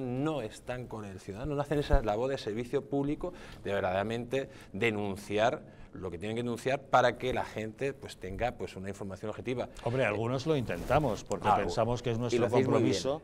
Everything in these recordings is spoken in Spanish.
no están con el ciudadano, no hacen esa labor de servicio público de verdaderamente denunciar lo que tienen que denunciar para que la gente pues tenga pues una información objetiva. Hombre, algunos lo intentamos porque pensamos que es nuestro compromiso.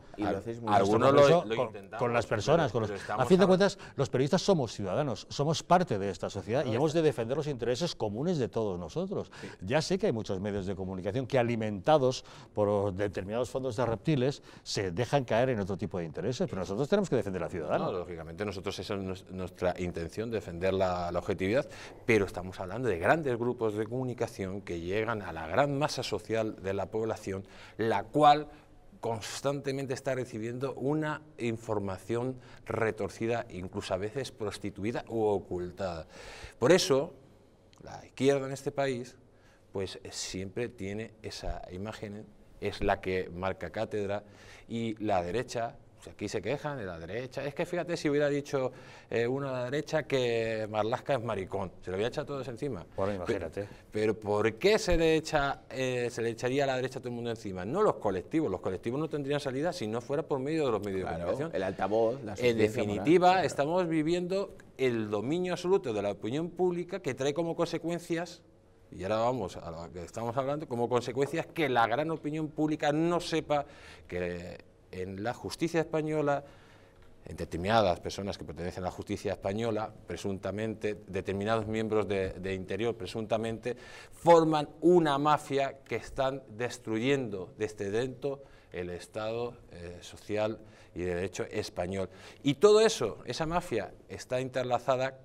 Algunos lo, lo con, intentamos, con, las personas. Con los, a fin de cuentas, los periodistas somos ciudadanos, somos parte de esta sociedad y hemos de defender los intereses comunes de todos nosotros. Ya sé que hay muchos medios de comunicación que alimentados por determinados fondos de reptiles se dejan caer en otro tipo de intereses, pero nosotros tenemos que defender a la ciudadana. lógicamente, nosotros esa es nuestra intención, defender la objetividad, pero estamos hablando de grandes grupos de comunicación que llegan a la gran masa social de la población, la cual constantemente está recibiendo una información retorcida, incluso a veces prostituida u ocultada. Por eso, la izquierda en este país, pues siempre tiene esa imagen, es la que marca cátedra, y la derecha aquí se quejan de la derecha. Es que fíjate si hubiera dicho eh, uno de la derecha que Marlasca es maricón. Se lo había echado todos encima. Bueno, imagínate. Pero, ¿por qué se le, echa, eh, se le echaría a la derecha a todo el mundo encima? No los colectivos. Los colectivos no tendrían salida si no fuera por medio de los medios de comunicación. El altavoz, En definitiva, estamos viviendo el dominio absoluto de la opinión pública que trae como consecuencias y ahora vamos a lo que estamos hablando, como consecuencias que la gran opinión pública no sepa que en la justicia española, en determinadas personas que pertenecen a la justicia española, presuntamente, determinados miembros de, interior, presuntamente, forman una mafia que están destruyendo desde dentro el Estado eh, social y de derecho español. Y todo eso, esa mafia, está interlazada